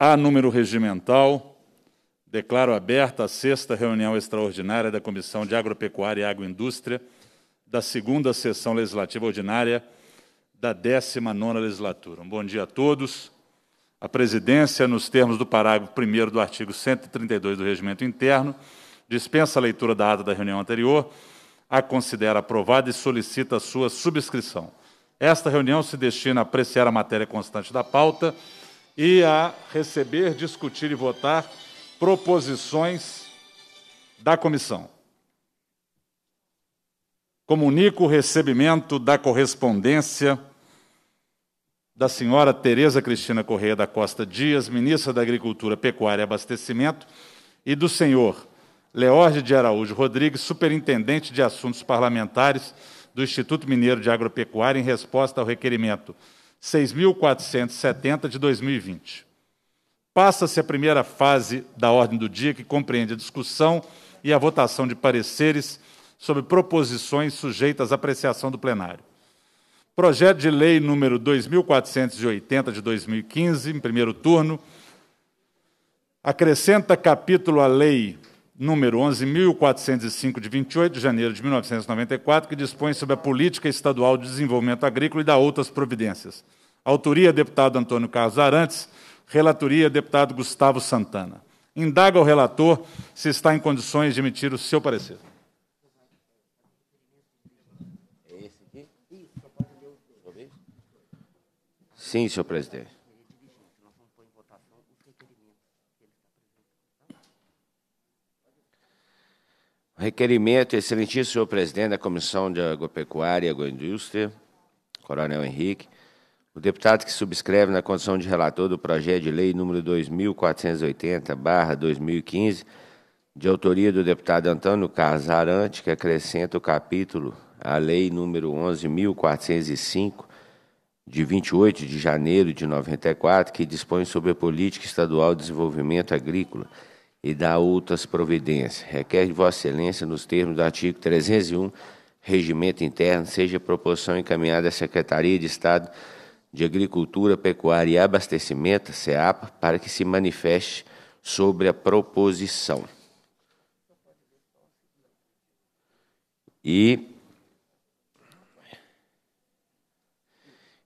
A número regimental. Declaro aberta a sexta reunião extraordinária da Comissão de Agropecuária e Agroindústria da segunda sessão legislativa ordinária da 19ª legislatura. Um bom dia a todos. A presidência, nos termos do parágrafo 1 do artigo 132 do Regimento Interno, dispensa a leitura da ata da reunião anterior, a considera aprovada e solicita a sua subscrição. Esta reunião se destina a apreciar a matéria constante da pauta e a receber, discutir e votar proposições da comissão. Comunico o recebimento da correspondência da senhora Tereza Cristina Correia da Costa Dias, ministra da Agricultura, Pecuária e Abastecimento, e do senhor Leorge de Araújo Rodrigues, superintendente de assuntos parlamentares do Instituto Mineiro de Agropecuária, em resposta ao requerimento 6.470 de 2020. Passa-se a primeira fase da ordem do dia, que compreende a discussão e a votação de pareceres sobre proposições sujeitas à apreciação do plenário. Projeto de Lei número 2480 de 2015, em primeiro turno, acrescenta capítulo à Lei número 11.405, de 28 de janeiro de 1994, que dispõe sobre a política estadual de desenvolvimento agrícola e da outras providências. Autoria, deputado Antônio Carlos Arantes. Relatoria, deputado Gustavo Santana. Indaga o relator se está em condições de emitir o seu parecer. É Sim, senhor presidente. Requerimento, excelentíssimo senhor presidente da Comissão de Agropecuária e Agroindústria, Coronel Henrique, o deputado que subscreve na condição de relator do projeto de lei número 2480-2015, de autoria do deputado Antônio Casarante, que acrescenta o capítulo à lei número 11405 de 28 de janeiro de 94, que dispõe sobre a política estadual de desenvolvimento agrícola e dá outras providências. Requer de Vossa Excelência, nos termos do artigo 301, Regimento Interno, seja proposição encaminhada à Secretaria de Estado de Agricultura, Pecuária e Abastecimento, SEAPA, para que se manifeste sobre a proposição. E,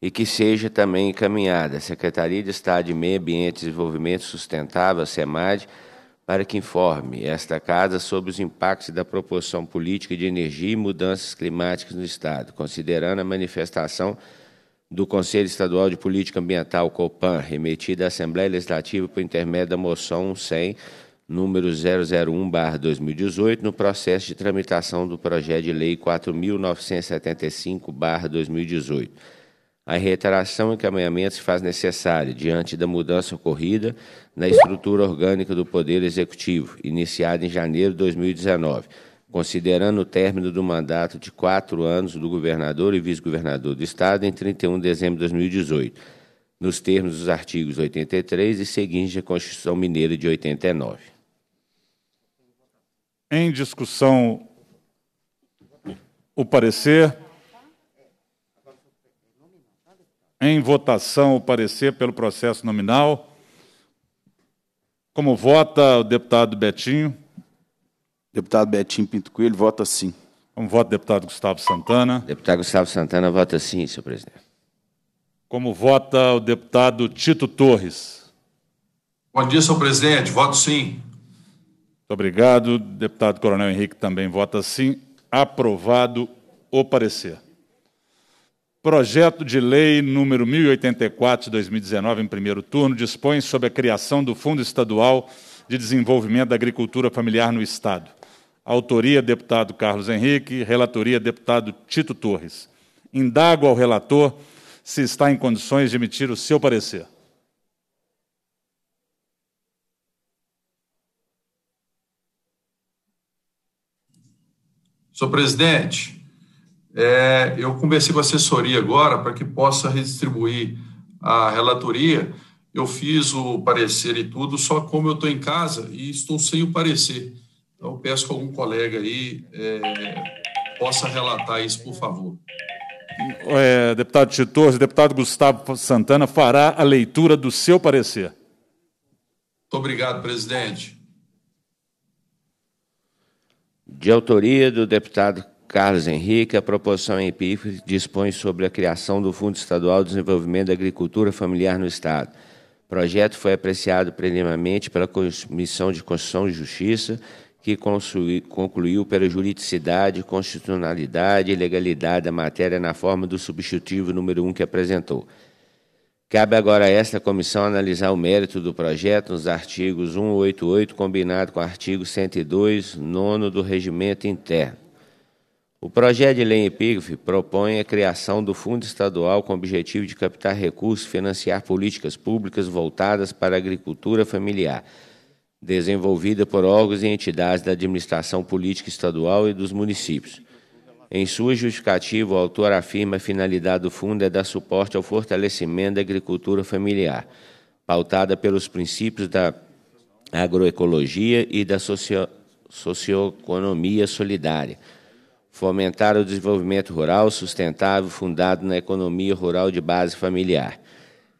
e que seja também encaminhada à Secretaria de Estado de Meio Ambiente e Desenvolvimento Sustentável, SEMAD, para que informe esta Casa sobre os impactos da proporção política de energia e mudanças climáticas no Estado, considerando a manifestação do Conselho Estadual de Política Ambiental, COPAN, remetida à Assembleia Legislativa por intermédio da moção 100, número 001-2018, no processo de tramitação do projeto de lei 4.975-2018 a reiteração e encaminhamento se faz necessária diante da mudança ocorrida na estrutura orgânica do Poder Executivo, iniciada em janeiro de 2019, considerando o término do mandato de quatro anos do governador e vice-governador do Estado em 31 de dezembro de 2018, nos termos dos artigos 83 e seguintes da Constituição Mineira de 89. Em discussão, o parecer. em votação o parecer pelo processo nominal. Como vota o deputado Betinho? Deputado Betinho Pinto Coelho vota sim. Como vota o deputado Gustavo Santana? Deputado Gustavo Santana vota sim, senhor presidente. Como vota o deputado Tito Torres? Bom dia, senhor presidente. Voto sim. Muito obrigado. Deputado Coronel Henrique também vota sim. Aprovado o parecer. Projeto de Lei número 1084 de 2019, em primeiro turno, dispõe sobre a criação do Fundo Estadual de Desenvolvimento da Agricultura Familiar no Estado. Autoria, deputado Carlos Henrique. Relatoria, deputado Tito Torres. Indago ao relator se está em condições de emitir o seu parecer. Senhor presidente, é, eu conversei com a assessoria agora para que possa redistribuir a relatoria. Eu fiz o parecer e tudo, só como eu estou em casa e estou sem o parecer. Então, peço que algum colega aí é, possa relatar isso, por favor. É, deputado Titor, deputado Gustavo Santana fará a leitura do seu parecer. Muito obrigado, presidente. De autoria do deputado Carlos Henrique, a proposição em PIF dispõe sobre a criação do Fundo Estadual de Desenvolvimento da Agricultura Familiar no Estado. O projeto foi apreciado plenamente pela Comissão de Constituição e Justiça, que concluiu pela juridicidade, constitucionalidade e legalidade da matéria na forma do substitutivo número 1 que apresentou. Cabe agora a esta comissão analisar o mérito do projeto nos artigos 188, combinado com o artigo 102, 9 do Regimento Interno. O projeto de lei epígrafe propõe a criação do Fundo Estadual com o objetivo de captar recursos e financiar políticas públicas voltadas para a agricultura familiar, desenvolvida por órgãos e entidades da administração política estadual e dos municípios. Em sua justificativa, o autor afirma que a finalidade do fundo é dar suporte ao fortalecimento da agricultura familiar, pautada pelos princípios da agroecologia e da socio socioeconomia solidária fomentar o desenvolvimento rural sustentável fundado na economia rural de base familiar.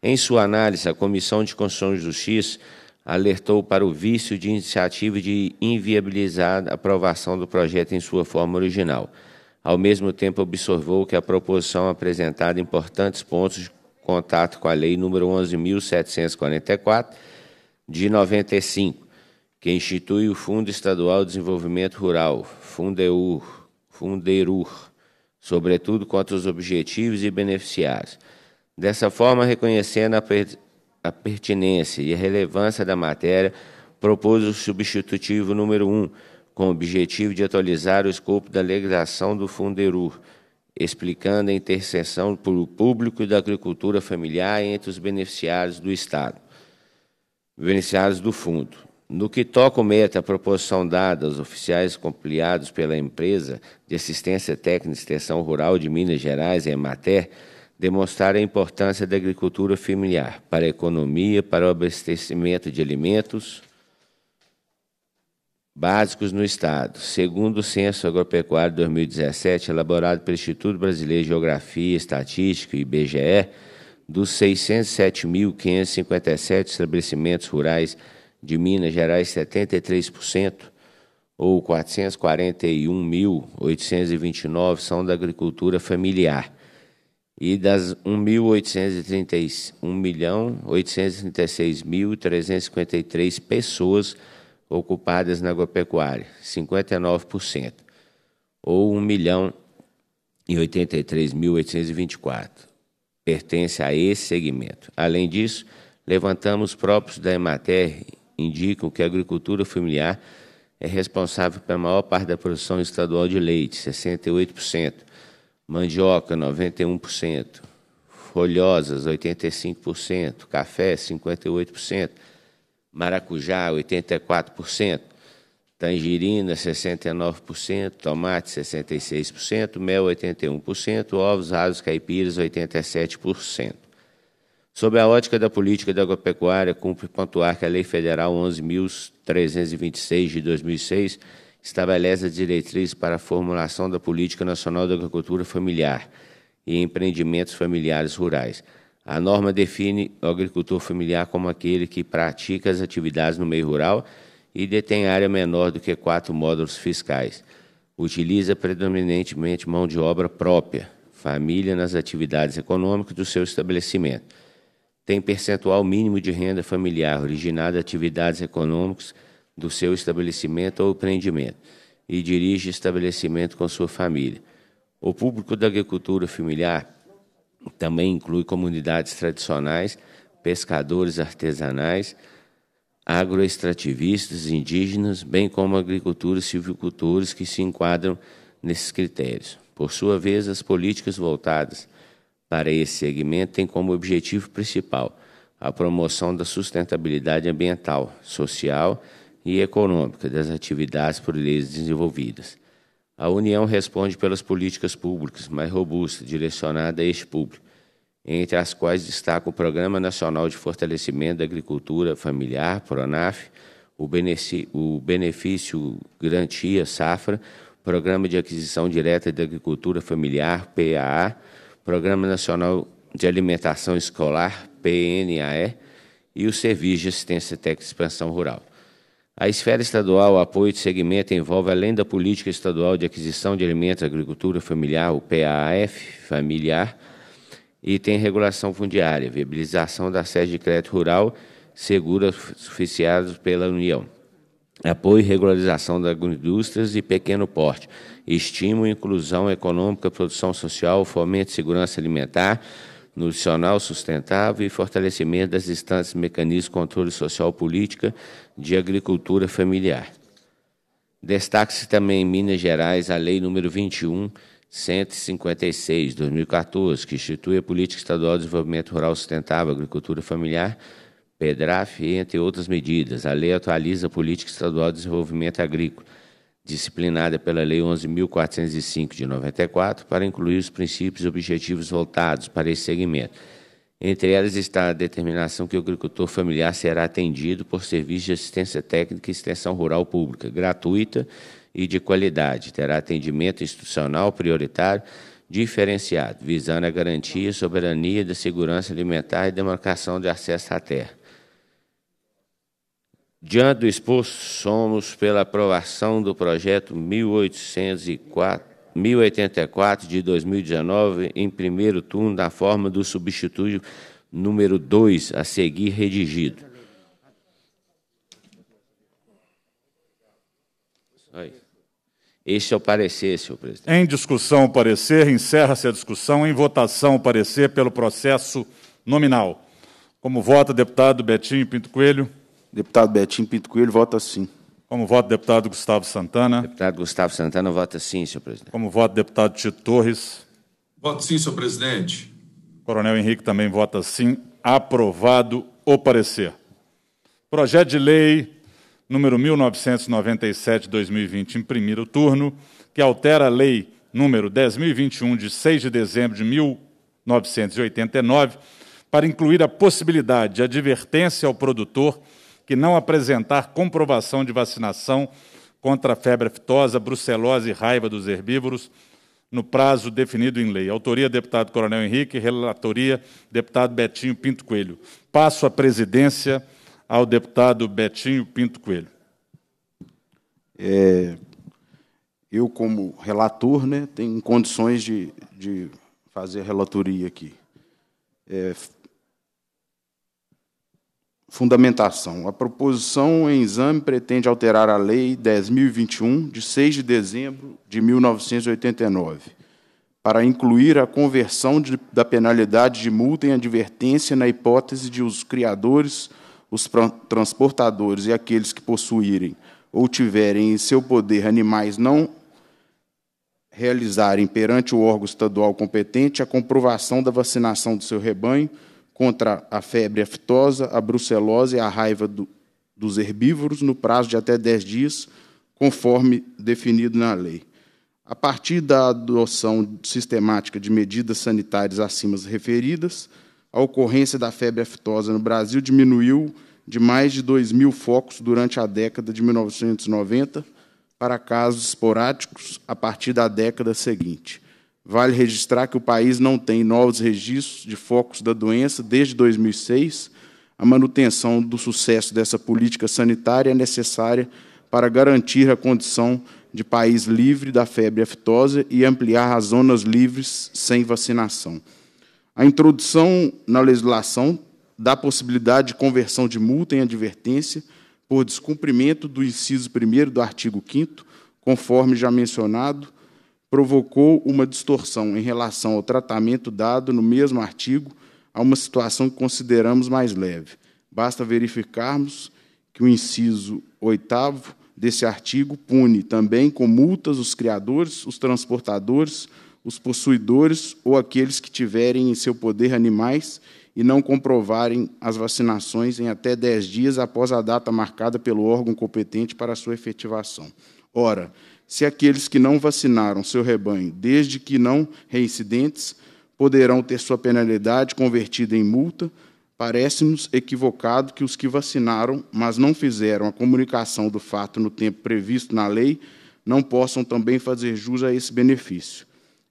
Em sua análise, a Comissão de Constituição e Justiça alertou para o vício de iniciativa de inviabilizar a aprovação do projeto em sua forma original. Ao mesmo tempo, observou que a proposição apresentada importantes pontos de contato com a Lei nº 11.744, de 95, que institui o Fundo Estadual de Desenvolvimento Rural, Fundeur, funderur, sobretudo quanto aos objetivos e beneficiários. Dessa forma, reconhecendo a, per a pertinência e a relevância da matéria, propôs o substitutivo número 1, um, com o objetivo de atualizar o escopo da legislação do Funderur, explicando a interseção pelo público da agricultura familiar entre os beneficiários do Estado, beneficiários do fundo. No que toca ao meta, a proporção dada aos oficiais compliados pela empresa de assistência técnica e extensão rural de Minas Gerais, Emater, demonstrar a importância da agricultura familiar para a economia, para o abastecimento de alimentos básicos no Estado. Segundo o Censo Agropecuário 2017, elaborado pelo Instituto Brasileiro de Geografia, Estatística e IBGE, dos 607.557 estabelecimentos rurais de Minas Gerais 73%, ou 441.829 são da agricultura familiar. E das 1.836.353 pessoas ocupadas na agropecuária, 59%, ou 1.083.824, pertence a esse segmento. Além disso, levantamos próprios da Emater indicam que a agricultura familiar é responsável pela maior parte da produção estadual de leite, 68%, mandioca, 91%, folhosas, 85%, café, 58%, maracujá, 84%, tangerina, 69%, tomate, 66%, mel, 81%, ovos, aves, caipiras, 87%. Sob a ótica da política da agropecuária, cumpre pontuar que a Lei Federal 11.326 de 2006 estabelece as diretrizes para a formulação da Política Nacional da Agricultura Familiar e Empreendimentos Familiares Rurais. A norma define o agricultor familiar como aquele que pratica as atividades no meio rural e detém área menor do que quatro módulos fiscais. Utiliza predominantemente mão de obra própria, família nas atividades econômicas do seu estabelecimento tem percentual mínimo de renda familiar originada de atividades econômicas do seu estabelecimento ou empreendimento e dirige estabelecimento com sua família. O público da agricultura familiar também inclui comunidades tradicionais, pescadores artesanais, agroextrativistas, indígenas, bem como agricultores e silvicultores que se enquadram nesses critérios. Por sua vez, as políticas voltadas para esse segmento tem como objetivo principal a promoção da sustentabilidade ambiental, social e econômica das atividades por eles desenvolvidas. A União responde pelas políticas públicas mais robustas direcionadas a este público, entre as quais destaca o Programa Nacional de Fortalecimento da Agricultura Familiar, PRONAF, o benefício, o benefício Garantia Safra, Programa de Aquisição Direta da Agricultura Familiar, PAA, Programa Nacional de Alimentação Escolar, PNAE, e o Serviço de Assistência Técnica de Expansão Rural. A esfera estadual, o apoio de segmento envolve, além da política estadual de aquisição de alimentos, agricultura familiar, o PAF familiar, e tem regulação fundiária, viabilização da sede de crédito rural, seguros oficiados pela União apoio e regularização das agroindústrias e pequeno porte, estímulo, inclusão econômica, produção social, fomento segurança alimentar, nutricional sustentável e fortalecimento das instâncias mecanismos de controle social política de agricultura familiar. Destaque-se também em Minas Gerais a Lei número 21 156 2014, que institui a Política Estadual de Desenvolvimento Rural Sustentável, Agricultura Familiar, PEDRAF, entre outras medidas. A lei atualiza a Política Estadual de Desenvolvimento Agrícola, disciplinada pela Lei 11.405 de 94, para incluir os princípios e objetivos voltados para esse segmento. Entre elas está a determinação que o agricultor familiar será atendido por serviços de assistência técnica e extensão rural pública, gratuita e de qualidade. Terá atendimento institucional prioritário diferenciado, visando a garantia, soberania da segurança alimentar e demarcação de acesso à terra. Diante do exposto, somos pela aprovação do projeto 1804, 1084 de 2019, em primeiro turno, na forma do substituto número 2, a seguir redigido. Este é o parecer, senhor presidente. Em discussão o parecer, encerra-se a discussão. Em votação o parecer pelo processo nominal. Como vota, deputado Betinho Pinto Coelho. Deputado Betinho Pinto Coelho vota sim. Como voto, deputado Gustavo Santana. Deputado Gustavo Santana vota sim, senhor presidente. Como voto, deputado Tito Torres. Voto sim, senhor presidente. Coronel Henrique também vota sim. Aprovado o parecer. Projeto de lei número 1997-2020, em primeiro turno, que altera a lei número 10.021, de 6 de dezembro de 1989, para incluir a possibilidade de advertência ao produtor que não apresentar comprovação de vacinação contra a febre aftosa, brucelose e raiva dos herbívoros no prazo definido em lei. Autoria, deputado Coronel Henrique. Relatoria, deputado Betinho Pinto Coelho. Passo a presidência ao deputado Betinho Pinto Coelho. É, eu, como relator, né, tenho condições de, de fazer a relatoria aqui. É, Fundamentação. A proposição em exame pretende alterar a Lei 10.021, de 6 de dezembro de 1989, para incluir a conversão de, da penalidade de multa em advertência na hipótese de os criadores, os transportadores e aqueles que possuírem ou tiverem em seu poder animais não realizarem perante o órgão estadual competente a comprovação da vacinação do seu rebanho contra a febre aftosa, a brucelose e a raiva do, dos herbívoros no prazo de até 10 dias, conforme definido na lei. A partir da adoção sistemática de medidas sanitárias acima referidas, a ocorrência da febre aftosa no Brasil diminuiu de mais de 2 mil focos durante a década de 1990 para casos esporádicos a partir da década seguinte. Vale registrar que o país não tem novos registros de focos da doença desde 2006. A manutenção do sucesso dessa política sanitária é necessária para garantir a condição de país livre da febre aftosa e ampliar as zonas livres sem vacinação. A introdução na legislação da possibilidade de conversão de multa em advertência por descumprimento do inciso 1 do artigo 5 conforme já mencionado, provocou uma distorção em relação ao tratamento dado no mesmo artigo a uma situação que consideramos mais leve. Basta verificarmos que o inciso 8 desse artigo pune também com multas os criadores, os transportadores, os possuidores ou aqueles que tiverem em seu poder animais e não comprovarem as vacinações em até 10 dias após a data marcada pelo órgão competente para sua efetivação. Ora, se aqueles que não vacinaram seu rebanho, desde que não reincidentes, poderão ter sua penalidade convertida em multa, parece-nos equivocado que os que vacinaram, mas não fizeram a comunicação do fato no tempo previsto na lei, não possam também fazer jus a esse benefício,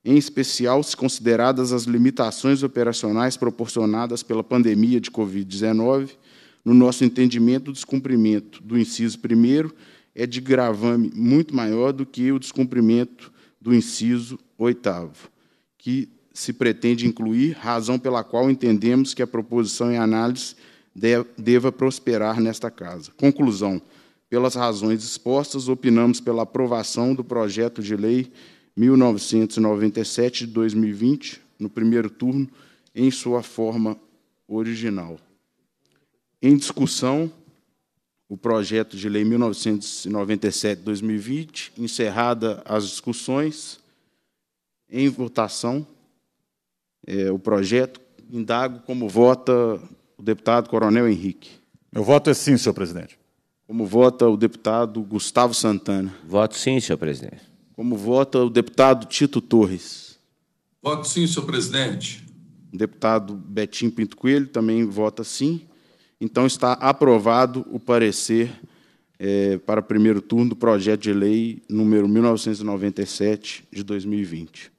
em especial se consideradas as limitações operacionais proporcionadas pela pandemia de Covid-19, no nosso entendimento, o descumprimento do inciso primeiro é de gravame muito maior do que o descumprimento do inciso oitavo, que se pretende incluir, razão pela qual entendemos que a proposição em análise deva prosperar nesta casa. Conclusão. Pelas razões expostas, opinamos pela aprovação do projeto de lei 1997 de 2020, no primeiro turno, em sua forma original. Em discussão, o projeto de lei 1997-2020, encerrada as discussões, em votação, é, o projeto, indago como vota o deputado Coronel Henrique. Meu voto é sim, senhor presidente. Como vota o deputado Gustavo Santana. Voto sim, senhor presidente. Como vota o deputado Tito Torres. Voto sim, senhor presidente. O deputado Betinho Pinto Coelho também vota sim. Então, está aprovado o parecer é, para primeiro turno do projeto de lei número 1997 de 2020.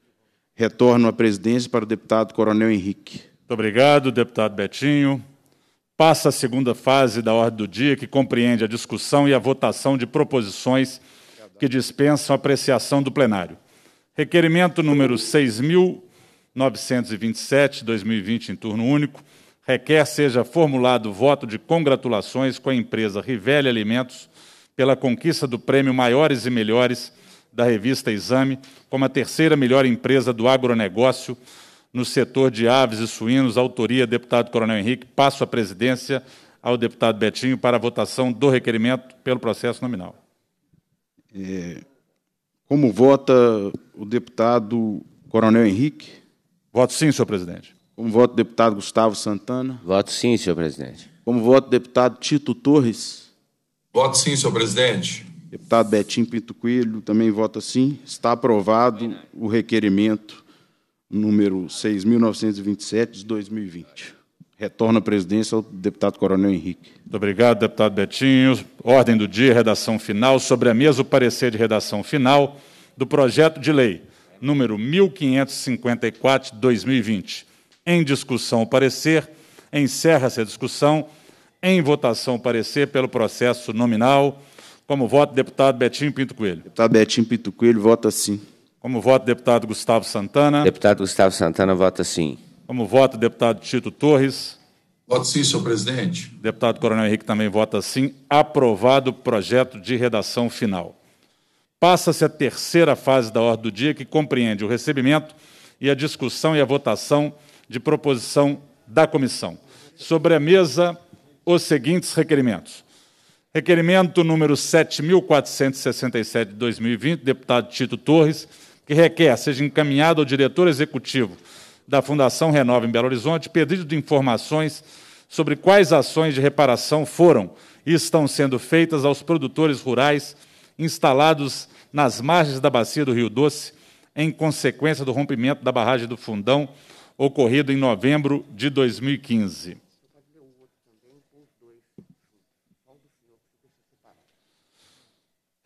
Retorno à presidência para o deputado Coronel Henrique. Muito obrigado, deputado Betinho. Passa a segunda fase da ordem do dia, que compreende a discussão e a votação de proposições que dispensam apreciação do plenário. Requerimento número 6.927, 2020, em turno único requer é, seja formulado voto de congratulações com a empresa Rivelli Alimentos pela conquista do prêmio Maiores e Melhores da revista Exame, como a terceira melhor empresa do agronegócio no setor de aves e suínos, autoria deputado Coronel Henrique. Passo a presidência ao deputado Betinho para a votação do requerimento pelo processo nominal. É, como vota o deputado Coronel Henrique? Voto sim, senhor presidente. Como voto, deputado Gustavo Santana. Voto sim, senhor presidente. Como voto, deputado Tito Torres. Voto sim, senhor presidente. Deputado Betinho Pinto Coelho também vota sim. Está aprovado o requerimento número 6.927 de 2020. Retorna à presidência ao deputado Coronel Henrique. Muito obrigado, deputado Betinho. Ordem do dia, redação final. Sobre a mesa, o parecer de redação final do projeto de lei número 1554 de 2020 em discussão o parecer, encerra-se a discussão, em votação o parecer pelo processo nominal. Como voto, deputado Betinho Pinto Coelho. Deputado Betinho Pinto Coelho, vota sim. Como voto, deputado Gustavo Santana. Deputado Gustavo Santana, vota sim. Como voto, deputado Tito Torres. Voto sim, senhor presidente. Deputado Coronel Henrique também vota sim. Aprovado o projeto de redação final. Passa-se a terceira fase da ordem do dia, que compreende o recebimento e a discussão e a votação de proposição da comissão. Sobre a mesa, os seguintes requerimentos. Requerimento número 7.467 de 2020, deputado Tito Torres, que requer seja encaminhado ao diretor executivo da Fundação Renova em Belo Horizonte pedido de informações sobre quais ações de reparação foram e estão sendo feitas aos produtores rurais instalados nas margens da bacia do Rio Doce, em consequência do rompimento da barragem do Fundão ocorrido em novembro de 2015.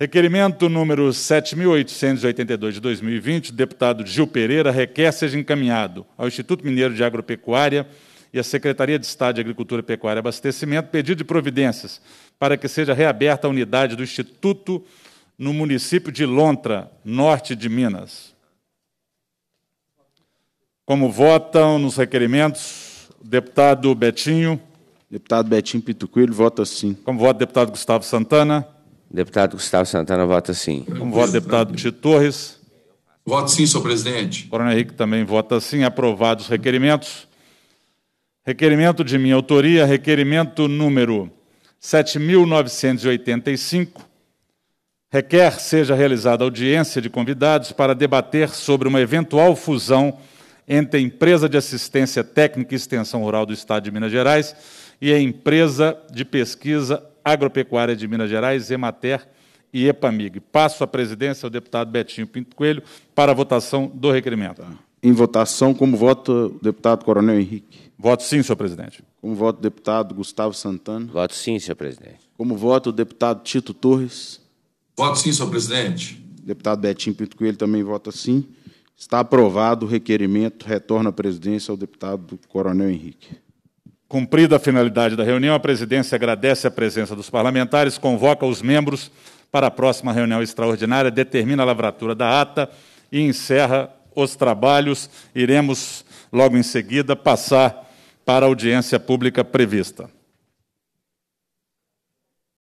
Requerimento número 7.882 de 2020, do deputado Gil Pereira, requer seja encaminhado ao Instituto Mineiro de Agropecuária e à Secretaria de Estado de Agricultura, Pecuária e Abastecimento pedido de providências para que seja reaberta a unidade do Instituto no município de Lontra, norte de Minas. Como votam nos requerimentos, deputado Betinho. Deputado Betinho Pitucoelho vota sim. Como vota deputado Gustavo Santana? Deputado Gustavo Santana vota sim. Como vota deputado Tito Torres? Voto sim, senhor presidente. Coronel Henrique também vota sim. Aprovados os requerimentos. Requerimento de minha autoria, requerimento número 7985. Requer seja realizada audiência de convidados para debater sobre uma eventual fusão entre a Empresa de Assistência Técnica e Extensão Rural do Estado de Minas Gerais e a Empresa de Pesquisa Agropecuária de Minas Gerais, EMATER e EPAMIG. Passo a presidência ao deputado Betinho Pinto Coelho para a votação do requerimento. Tá. Em votação, como voto o deputado Coronel Henrique? Voto sim, senhor presidente. Como voto o deputado Gustavo Santana? Voto sim, senhor presidente. Como voto o deputado Tito Torres? Voto sim, senhor presidente. Deputado Betinho Pinto Coelho também vota sim. Está aprovado o requerimento. Retorna à presidência ao deputado Coronel Henrique. Cumprida a finalidade da reunião, a presidência agradece a presença dos parlamentares, convoca os membros para a próxima reunião extraordinária, determina a lavratura da ata e encerra os trabalhos. Iremos, logo em seguida, passar para a audiência pública prevista.